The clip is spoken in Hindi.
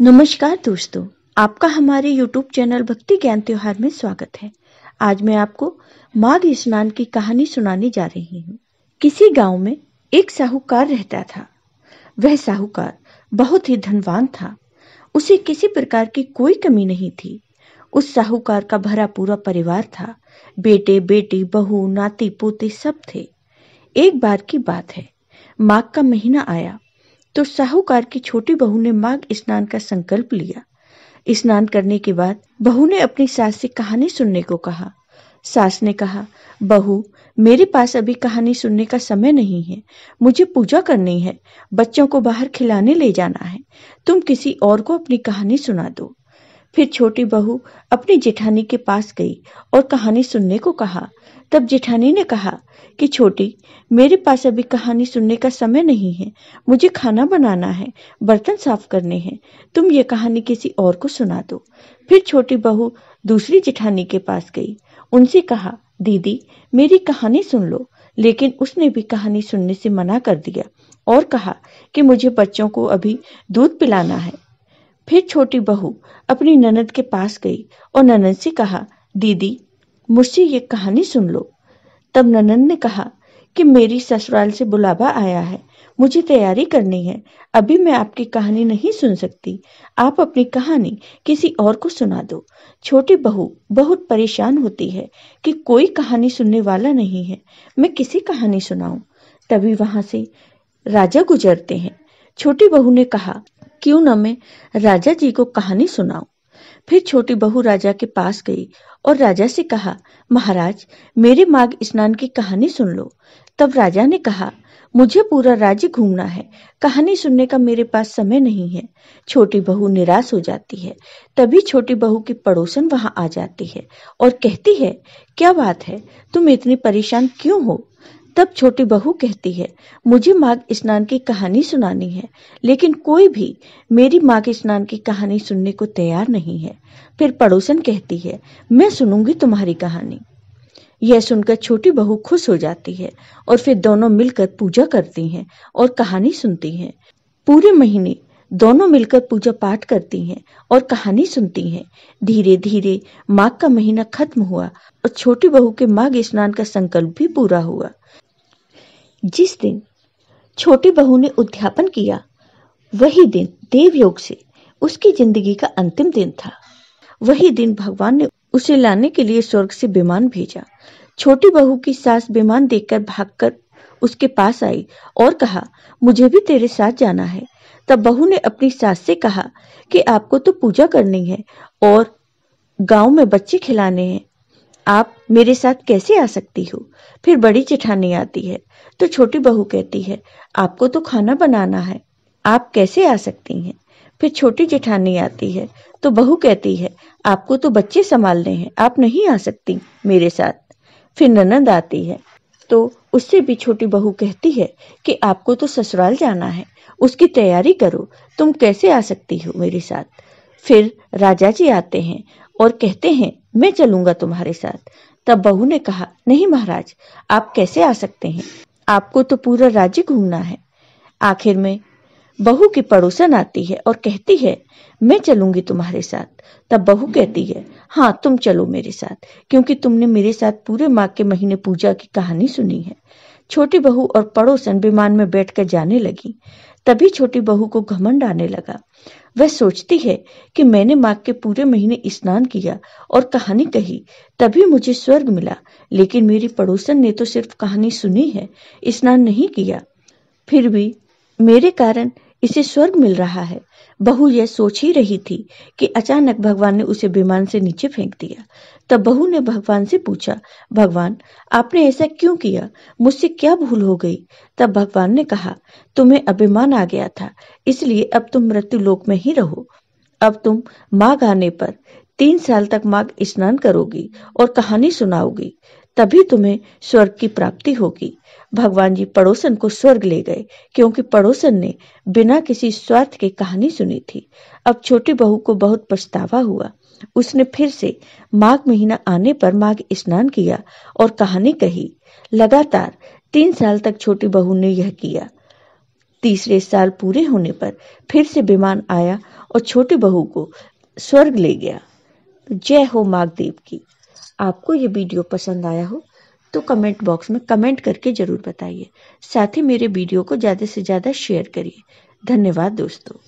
नमस्कार दोस्तों आपका हमारे YouTube चैनल भक्ति ज्ञान त्योहार में स्वागत है आज मैं आपको माघ स्नान की कहानी सुनाने जा रही हूँ किसी गांव में एक साहूकार रहता था वह साहूकार बहुत ही धनवान था उसे किसी प्रकार की कोई कमी नहीं थी उस साहूकार का भरा पूरा परिवार था बेटे बेटी बहू नाती पोते सब थे एक बार की बात है माघ का महीना आया तो साहूकार की छोटी बहू ने माघ स्नान का संकल्प लिया स्नान करने के बाद बहू ने अपनी सास से कहानी सुनने को कहा सास ने कहा बहू मेरे पास अभी कहानी सुनने का समय नहीं है मुझे पूजा करनी है बच्चों को बाहर खिलाने ले जाना है तुम किसी और को अपनी कहानी सुना दो फिर छोटी बहू अपनी जेठानी के पास गई और कहानी सुनने को कहा तब जेठानी ने कहा कि छोटी मेरे पास अभी कहानी सुनने का समय नहीं है मुझे खाना बनाना है बर्तन साफ करने हैं तुम ये कहानी किसी और को सुना दो फिर छोटी बहू दूसरी जेठानी के पास गई उनसे कहा दीदी मेरी कहानी सुन लो लेकिन उसने भी कहानी सुनने से मना कर दिया और कहा कि मुझे बच्चों को अभी दूध पिलाना है फिर छोटी बहू अपनी ननद के पास गई और ननद से कहा दीदी मुझसे ये कहानी सुन लो तब ननद ने कहा कि मेरी ससुराल से बुलावा आया है मुझे तैयारी करनी है अभी मैं आपकी कहानी नहीं सुन सकती आप अपनी कहानी किसी और को सुना दो छोटी बहू बहुत परेशान होती है कि कोई कहानी सुनने वाला नहीं है मैं किसी कहानी सुनाऊं तभी वहां से राजा गुजरते हैं छोटी बहू ने कहा क्यों न मैं राजा जी को कहानी सुनाऊं फिर छोटी बहू राजा के पास गई और राजा से कहा महाराज मेरे माघ स्नान की कहानी सुन लो तब राजा ने कहा मुझे पूरा राज्य घूमना है कहानी सुनने का मेरे पास समय नहीं है छोटी बहू निराश हो जाती है तभी छोटी बहू की पड़ोसन वहां आ जाती है और कहती है क्या बात है तुम इतनी परेशान क्यों हो तब छोटी बहू कहती है मुझे माघ स्नान की कहानी सुनानी है लेकिन कोई भी मेरी माघ स्नान की कहानी सुनने को तैयार नहीं है फिर पड़ोसन कहती है मैं सुनूंगी तुम्हारी कहानी यह सुनकर छोटी बहू खुश हो जाती है और फिर दोनों मिलकर पूजा करती हैं और कहानी सुनती हैं पूरे महीने दोनों मिलकर पूजा पाठ करती हैं और कहानी सुनती हैं धीरे धीरे माघ का महीना खत्म हुआ और छोटी बहू के माघ स्नान का संकल्प भी पूरा हुआ जिस दिन छोटी बहू ने उद्यापन किया वही दिन देवयोग से उसकी जिंदगी का अंतिम दिन था वही दिन भगवान ने उसे लाने के लिए स्वर्ग से विमान भेजा छोटी बहू की सास विमान देखकर भागकर उसके पास आई और कहा मुझे भी तेरे साथ जाना है तब बहू ने अपनी सास से कहा कि आपको तो पूजा करनी है और गांव में बच्चे खिलाने हैं आप मेरे साथ कैसे आ सकती हो फिर बड़ी जेठानी आती है तो छोटी बहू कहती है आपको तो खाना बनाना है आप कैसे आ सकती हैं फिर छोटी जेठानी आती है तो बहू कहती है आपको तो बच्चे संभालने हैं आप नहीं आ सकती मेरे साथ फिर ननद आती है तो उससे भी छोटी बहू कहती है कि आपको तो ससुराल जाना है उसकी तैयारी करो तुम कैसे आ सकती हो मेरे साथ फिर राजा जी आते हैं और कहते हैं मैं चलूंगा तुम्हारे साथ तब बहू ने कहा नहीं महाराज आप कैसे आ सकते हैं आपको तो पूरा राज्य घूमना है आखिर में बहू की पड़ोसन आती है और कहती है मैं चलूंगी तुम्हारे साथ तब बहू कहती है हाँ तुम चलो मेरे साथ क्योंकि तुमने मेरे साथ पूरे माँ के महीने पूजा की कहानी सुनी है छोटी बहू और पड़ोसन विमान में बैठकर जाने लगी तभी छोटी बहू को घमंड आने लगा वह सोचती है कि मैंने माँ के पूरे महीने स्नान किया और कहानी कही तभी मुझे स्वर्ग मिला लेकिन मेरी पड़ोसन ने तो सिर्फ कहानी सुनी है स्नान नहीं किया फिर भी मेरे कारण इसे स्वर्ग मिल रहा है बहू यह सोच ही रही थी कि अचानक भगवान ने उसे विमान से नीचे फेंक दिया तब बहू ने भगवान से पूछा भगवान आपने ऐसा क्यों किया मुझसे क्या भूल हो गई तब भगवान ने कहा तुम्हें अभिमान आ गया था इसलिए अब तुम मृत्यु लोक में ही रहो अब तुम माघ आने पर तीन साल तक माघ स्नान करोगी और कहानी सुनाओगी तभी तुम्हें स्वर्ग की प्राप्ति होगी भगवान जी पड़ोसन को स्वर्ग ले गए क्योंकि पड़ोसन ने बिना किसी स्वार्थ के कहानी सुनी थी अब छोटी बहू को बहुत पछतावा हुआ उसने फिर से माघ महीना आने पर माघ स्नान किया और कहानी कही लगातार तीन साल तक छोटी बहू ने यह किया तीसरे साल पूरे होने पर फिर से विमान आया और छोटी बहू को स्वर्ग ले गया जय हो माघ देव की आपको ये वीडियो पसंद आया हो तो कमेंट बॉक्स में कमेंट करके ज़रूर बताइए साथ ही मेरे वीडियो को ज़्यादा से ज़्यादा शेयर करिए धन्यवाद दोस्तों